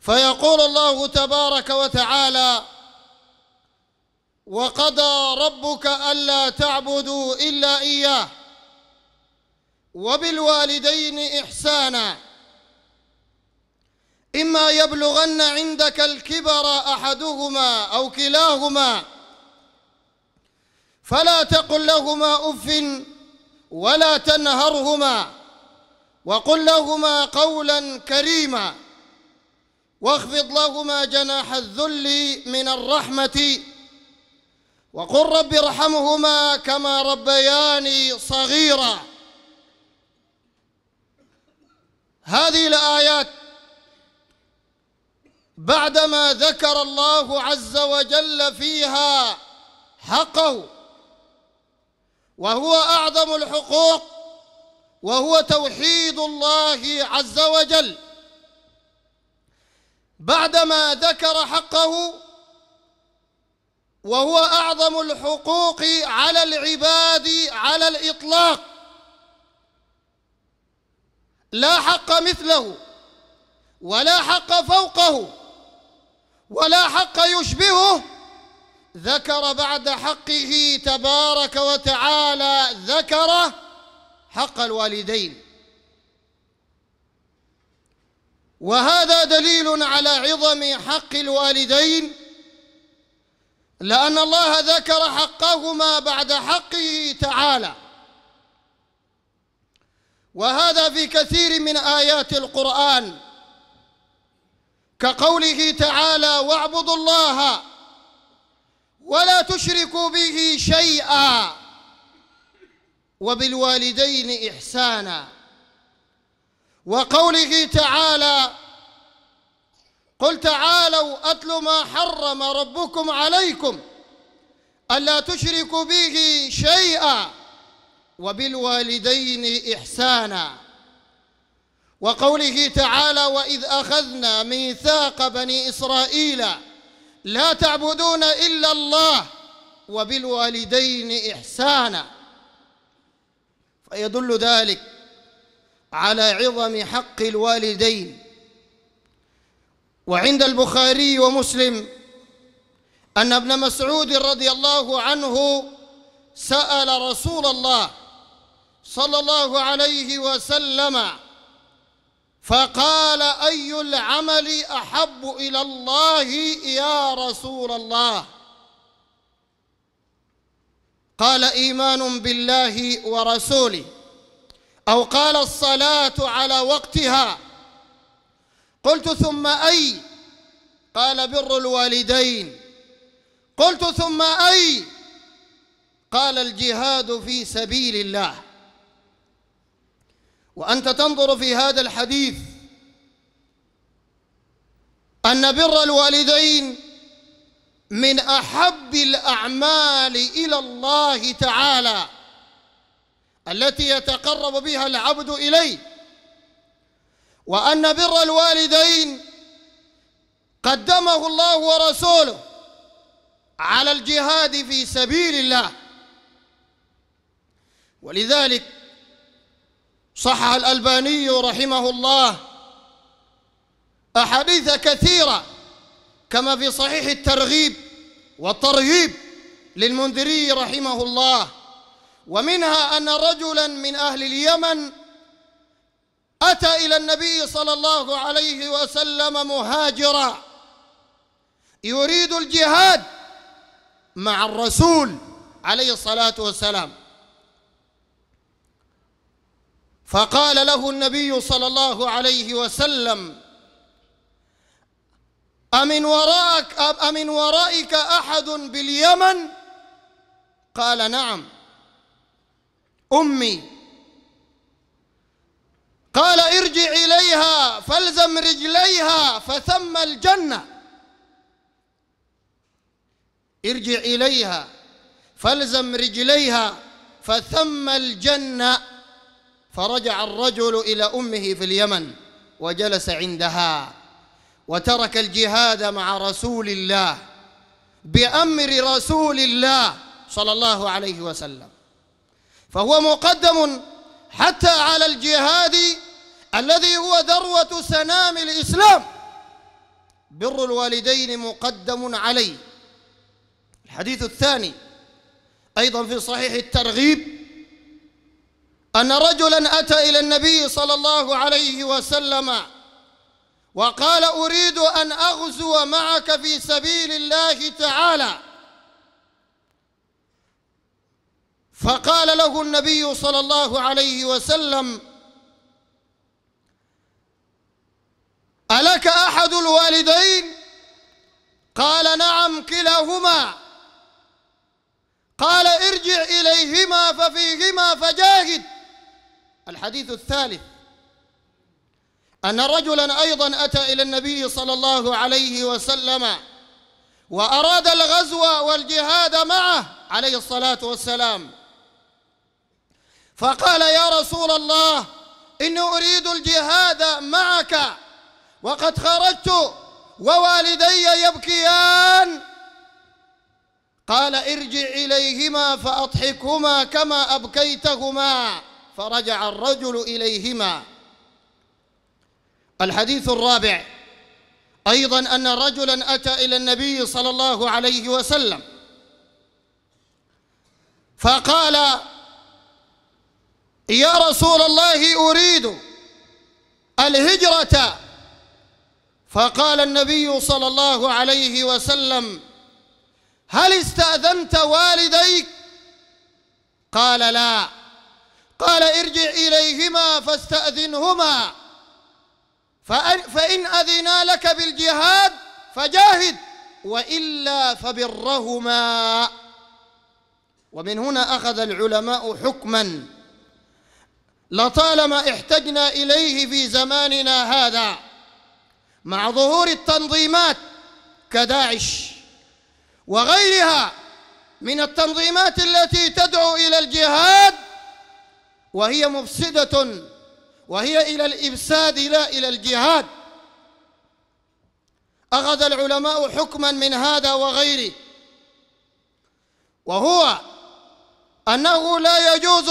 فيقول الله تبارك وتعالى وقضى ربك ألا تعبدوا إلا إياه وبالوالدين إحسانا إما يبلغن عندك الكبر أحدهما أو كلاهما فلا تقل لهما أف ولا تنهرهما وقل لهما قولا كريما واخفض لهما جناح الذل من الرحمة وقل رب ارحمهما كما ربياني صغيرا هذه الآيات بعدما ذكر الله عز وجل فيها حقه وهو أعظم الحقوق وهو توحيد الله عز وجل بعدما ذكر حقه وهو أعظم الحقوق على العباد على الإطلاق لا حق مثله ولا حق فوقه ولا حق يشبهه ذكر بعد حقه تبارك وتعالى ذكر حق الوالدين وهذا دليل على عظم حق الوالدين لأن الله ذكر حقهما بعد حقه تعالى وهذا في كثير من آيات القرآن كقوله تعالى واعبدوا الله ولا تشركوا به شيئا وبالوالدين إحساناً وقوله تعالى قل تعالوا أتل ما حرم ربكم عليكم ألا تشركوا به شيئا وبالوالدين إحسانا وقوله تعالى وإذ أخذنا ميثاق بني إسرائيل لا تعبدون إلا الله وبالوالدين إحسانا فيدل ذلك على عظم حق الوالدين وعند البخاري ومسلم أن ابن مسعود رضي الله عنه سأل رسول الله صلى الله عليه وسلم فقال أي العمل أحب إلى الله يا رسول الله قال إيمان بالله ورسوله أو قال الصلاة على وقتها قلت ثم أي قال بر الوالدين قلت ثم أي قال الجهاد في سبيل الله وأنت تنظر في هذا الحديث أن بر الوالدين من أحب الأعمال إلى الله تعالى التي يتقرب بها العبد إليه وأن بر الوالدين قدمه الله ورسوله على الجهاد في سبيل الله ولذلك صح الألباني رحمه الله أحاديث كثيرة كما في صحيح الترغيب والترهيب للمنذري رحمه الله ومنها أن رجلا من أهل اليمن أتى إلى النبي صلى الله عليه وسلم مهاجرا يريد الجهاد مع الرسول عليه الصلاة والسلام فقال له النبي صلى الله عليه وسلم أمن وراءك أمن ورائك أحد باليمن قال نعم أمي قال ارجع إليها فالزم رجليها فثم الجنة ارجع إليها فالزم رجليها فثم الجنة فرجع الرجل إلى أمه في اليمن وجلس عندها وترك الجهاد مع رسول الله بأمر رسول الله صلى الله عليه وسلم فهو مقدم حتى على الجهاد الذي هو ذروة سنام الإسلام بر الوالدين مقدم عليه الحديث الثاني أيضا في صحيح الترغيب أن رجلا أتى إلى النبي صلى الله عليه وسلم وقال أريد أن أغزو معك في سبيل الله تعالى فقال له النبي صلى الله عليه وسلم ألك أحد الوالدين قال نعم كلاهما قال ارجع إليهما ففيهما فجاهد الحديث الثالث أن رجلا أيضا أتى إلى النبي صلى الله عليه وسلم وأراد الغزو والجهاد معه عليه الصلاة والسلام فقال يا رسول الله إني أريد الجهاد معك وقد خرجت ووالدي يبكيان قال ارجع إليهما فأضحكهما كما أبكيتهما فرجع الرجل إليهما الحديث الرابع أيضا أن رجلا أتى إلى النبي صلى الله عليه وسلم فقال يا رسول الله أريد الهجرة فقال النبي صلى الله عليه وسلم هل استأذنت والديك قال لا قال ارجع إليهما فاستأذنهما فإن أذنا لك بالجهاد فجاهد وإلا فبرهما ومن هنا أخذ العلماء حكماً لطالما احتجنا إليه في زماننا هذا مع ظهور التنظيمات كداعش وغيرها من التنظيمات التي تدعو إلى الجهاد وهي مفسدة وهي إلى الإفساد لا إلى الجهاد أخذ العلماء حكما من هذا وغيره وهو أنه لا يجوز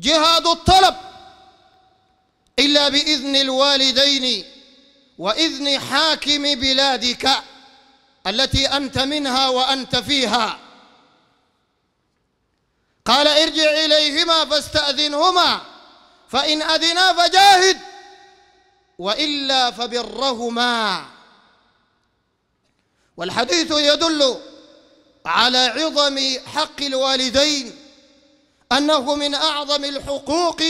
جهاد الطلب إلا بإذن الوالدين وإذن حاكم بلادك التي أنت منها وأنت فيها قال ارجع إليهما فاستأذنهما فإن أذنا فجاهد وإلا فبرهما والحديث يدل على عظم حق الوالدين أنه من أعظم الحقوق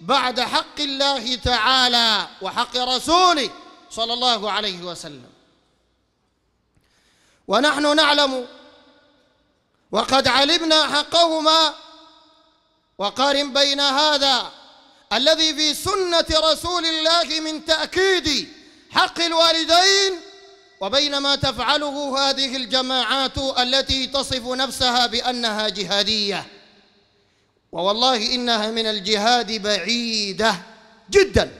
بعد حق الله تعالى وحق رسوله صلى الله عليه وسلم ونحن نعلم وقد علمنا حقهما وقارن بين هذا الذي في سنة رسول الله من تأكيد حق الوالدين وبين ما تفعله هذه الجماعات التي تصف نفسها بأنها جهادية ووالله إنها من الجهاد بعيدة جدا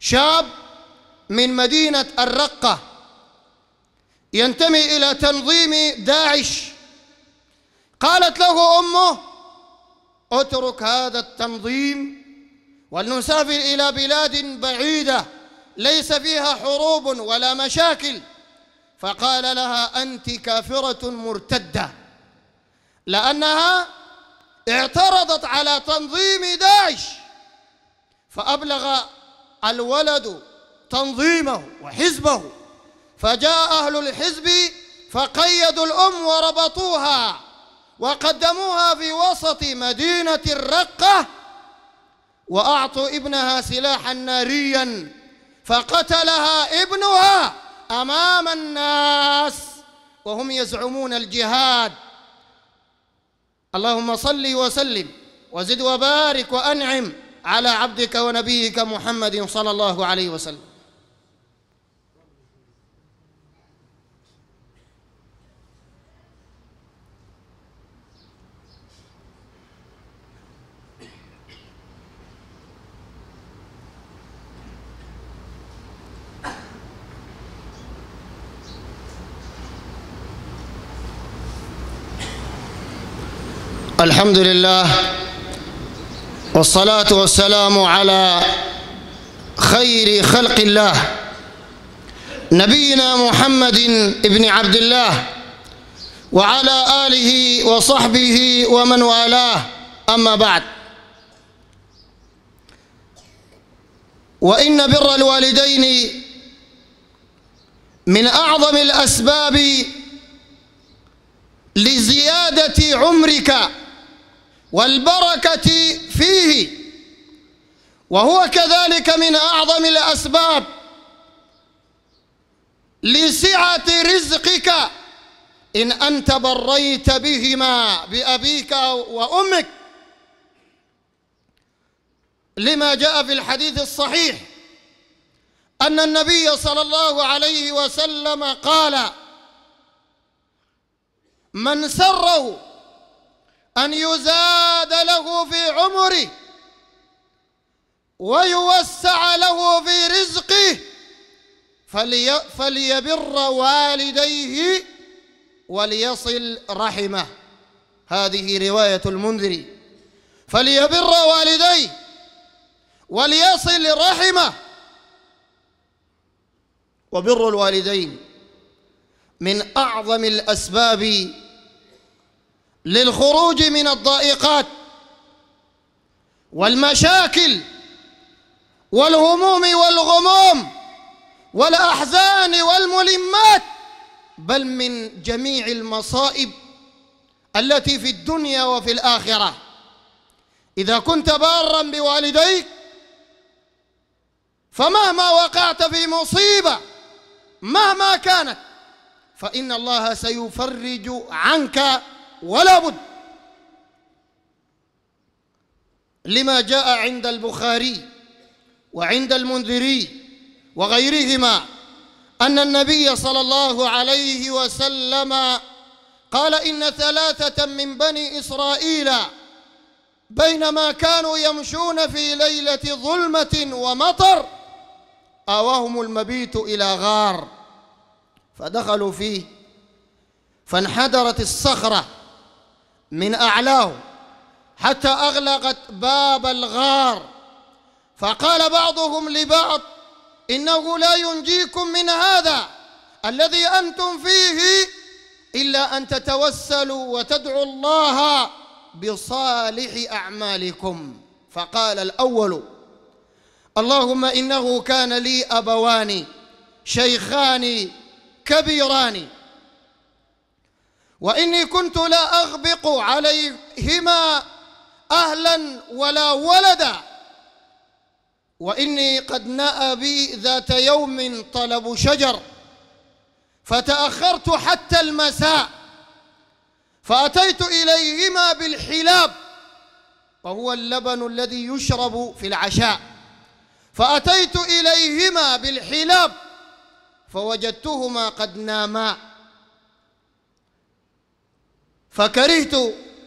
شاب من مدينة الرقة ينتمي إلى تنظيم داعش قالت له أمه اترك هذا التنظيم ولنسافر إلى بلاد بعيدة ليس فيها حروب ولا مشاكل فقال لها أنت كافرة مرتدة لأنها اعترضت على تنظيم داعش فأبلغ الولد تنظيمه وحزبه فجاء أهل الحزب فقيدوا الأم وربطوها وقدموها في وسط مدينة الرقة وأعطوا ابنها سلاحا ناريا فقتلها ابنها أمام الناس وهم يزعمون الجهاد اللهم صل وسلم وزد وبارك وأنعم على عبدك ونبيك محمد صلى الله عليه وسلم الحمد لله والصلاة والسلام على خير خلق الله نبينا محمد ابن عبد الله وعلى آله وصحبه ومن والاه أما بعد وإن بر الوالدين من أعظم الأسباب لزيادة عمرك والبركة فيه وهو كذلك من أعظم الأسباب لسعة رزقك إن أنت بريت بهما بأبيك وأمك لما جاء في الحديث الصحيح أن النبي صلى الله عليه وسلم قال من سره أن يزاد له في عمره ويوسع له في رزقه فلي فليبر والديه وليصل رحمه هذه رواية المنذري فليبر والديه وليصل رحمه وبر الوالدين من أعظم الأسباب للخروج من الضائقات والمشاكل والهموم والغموم والأحزان والملمات بل من جميع المصائب التي في الدنيا وفي الآخرة إذا كنت بارا بوالديك فمهما وقعت في مصيبة مهما كانت فإن الله سيفرج عنك ولا بد لما جاء عند البخاري وعند المنذري وغيرهما أن النبي صلى الله عليه وسلم قال إن ثلاثة من بني إسرائيل بينما كانوا يمشون في ليلة ظلمة ومطر آواهم المبيت إلى غار فدخلوا فيه فانحدرت الصخرة من أعلاه حتى أغلقت باب الغار فقال بعضهم لبعض إنه لا ينجيكم من هذا الذي أنتم فيه إلا أن تتوسلوا وتدعوا الله بصالح أعمالكم فقال الأول اللهم إنه كان لي أبوان شيخان كبيران وإني كنت لا أغبق عليهما أهلا ولا ولدا وإني قد نأى بي ذات يوم طلب شجر فتأخرت حتى المساء فأتيت إليهما بالحلاب وهو اللبن الذي يشرب في العشاء فأتيت إليهما بالحلاب فوجدتهما قد ناما فكرهت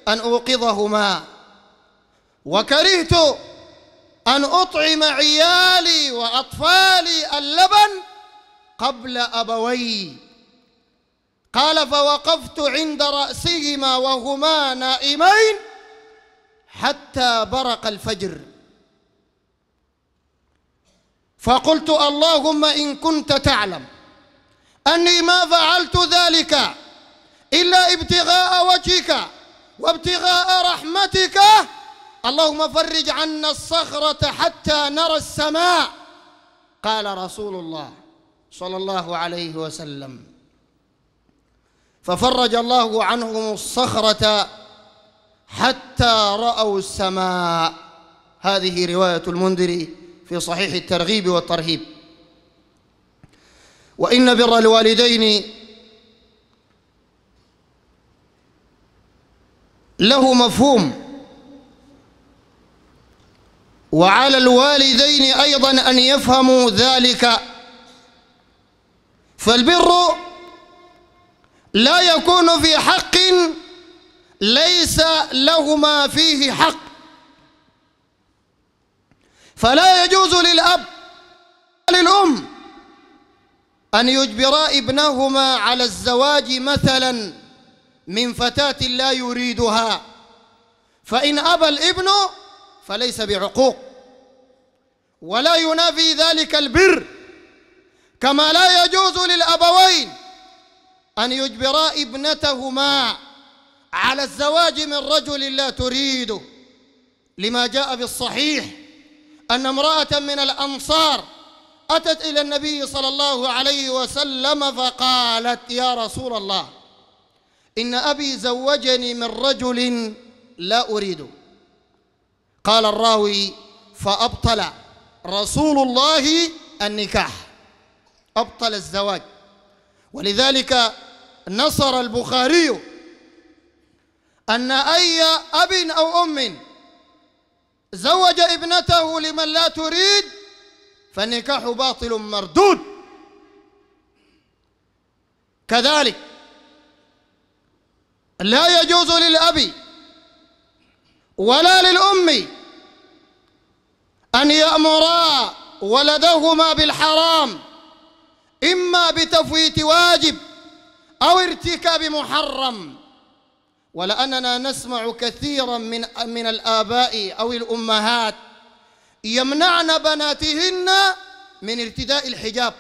أن أوقظهما وكرهت أن أطعم عيالي وأطفالي اللبن قبل أبوي قال فوقفت عند رأسهما وهما نائمين حتى برق الفجر فقلت اللهم إن كنت تعلم أني ما فعلت ذلك إلا ابتغاء وجهك وابتغاء رحمتك اللهم فرج عنا الصخرة حتى نرى السماء قال رسول الله صلى الله عليه وسلم ففرج الله عنهم الصخرة حتى رأوا السماء هذه رواية المنذر في صحيح الترغيب والترهيب وإن بر الوالدين له مفهوم وعلى الوالدين أيضا أن يفهموا ذلك فالبر لا يكون في حق ليس لهما فيه حق فلا يجوز للأب للأم أن يجبرا ابنهما على الزواج مثلاً من فتاة لا يريدها فإن أبى الابن فليس بعقوق ولا ينافي ذلك البر كما لا يجوز للأبوين أن يجبرا ابنتهما على الزواج من رجل لا تريده لما جاء بالصحيح أن امرأة من الأنصار أتت إلى النبي صلى الله عليه وسلم فقالت يا رسول الله إن أبي زوجني من رجل لا أريده قال الراوي فأبطل رسول الله النكاح أبطل الزواج ولذلك نصر البخاري أن أي أب أو أم زوج ابنته لمن لا تريد فالنكاح باطل مردود كذلك لا يجوز للأب ولا للأم أن يأمرا ولدهما بالحرام إما بتفويت واجب أو ارتكاب محرم ولأننا نسمع كثيرا من من الآباء أو الأمهات يمنعن بناتهن من ارتداء الحجاب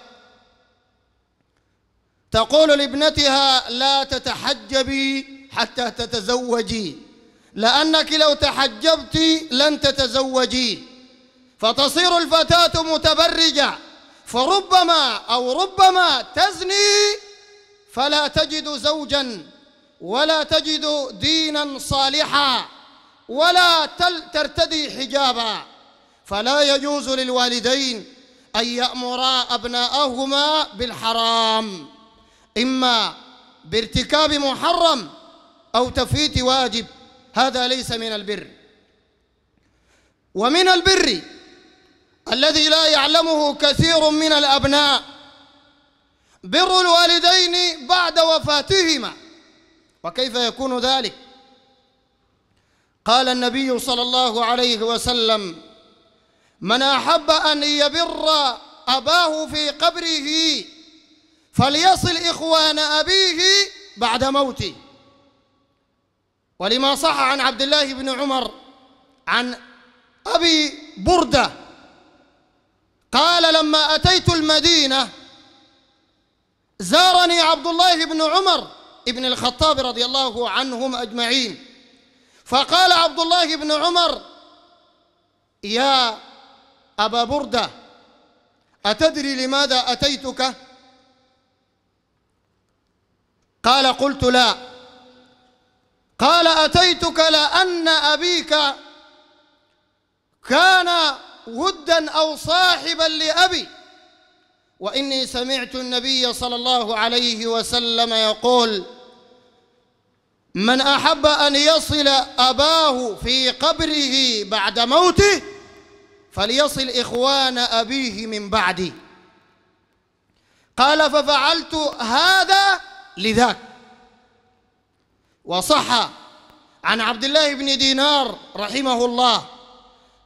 تقول لابنتها لا تتحجبي حتى تتزوجي لأنك لو تحجبت لن تتزوجي فتصير الفتاة متبرجة فربما أو ربما تزني فلا تجد زوجا ولا تجد دينا صالحا ولا ترتدي حجابا فلا يجوز للوالدين أن يأمرا أبناءهما بالحرام إما بارتكاب محرم أو تفويت واجب هذا ليس من البر ومن البر الذي لا يعلمه كثير من الأبناء بر الوالدين بعد وفاتهما وكيف يكون ذلك قال النبي صلى الله عليه وسلم من أحب أن يبر أباه في قبره فليصل إخوان أبيه بعد موته ولما صح عن عبد الله بن عمر عن أبي بردة قال لما أتيت المدينة زارني عبد الله بن عمر ابن الخطاب رضي الله عنهم أجمعين فقال عبد الله بن عمر يا أبا بردة أتدري لماذا أتيتك؟ قال قلت لا قال أتيتك لأن أبيك كان ودا أو صاحبا لأبي وإني سمعت النبي صلى الله عليه وسلم يقول من أحب أن يصل أباه في قبره بعد موته فليصل إخوان أبيه من بعدي قال ففعلت هذا لذاك وصح عن عبد الله بن دينار رحمه الله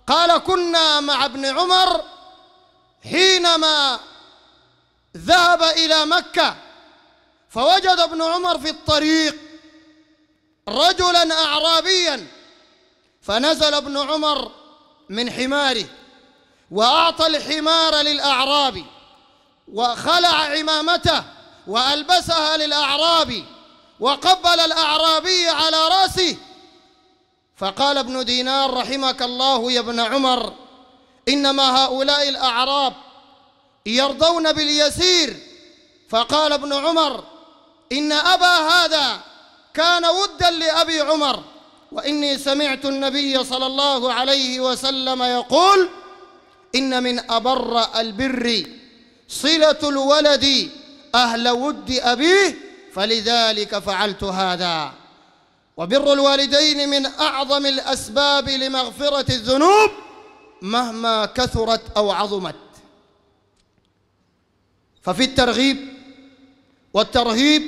قال كنا مع ابن عمر حينما ذهب إلى مكة فوجد ابن عمر في الطريق رجلا أعرابيا فنزل ابن عمر من حماره وأعطى الحمار للأعرابي وخلع عمامته وألبسها للأعرابي وقبل الأعرابي على رأسه فقال ابن دينار رحمك الله يا ابن عمر إنما هؤلاء الأعراب يرضون باليسير فقال ابن عمر إن أبا هذا كان ودا لأبي عمر وإني سمعت النبي صلى الله عليه وسلم يقول إن من أبر البر صلة الولد أهل ود أبيه فلذلك فعلت هذا وبر الوالدين من أعظم الأسباب لمغفرة الذنوب مهما كثرت أو عظمت ففي الترغيب والترهيب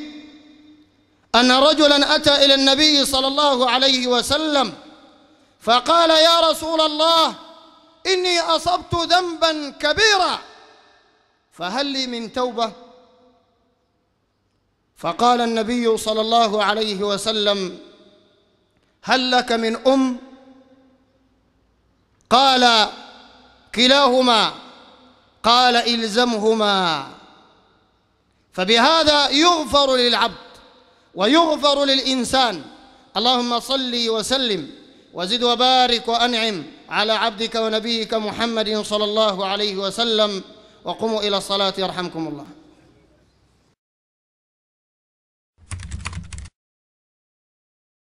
أن رجلا أتى إلى النبي صلى الله عليه وسلم فقال يا رسول الله إني أصبت ذنبا كبيرا فهل لي من توبة؟ فقال النبي صلى الله عليه وسلم هل لك من ام قال كلاهما قال الزمهما فبهذا يغفر للعبد ويغفر للانسان اللهم صل وسلم وزد وبارك وانعم على عبدك ونبيك محمد صلى الله عليه وسلم وقوموا الى الصلاه يرحمكم الله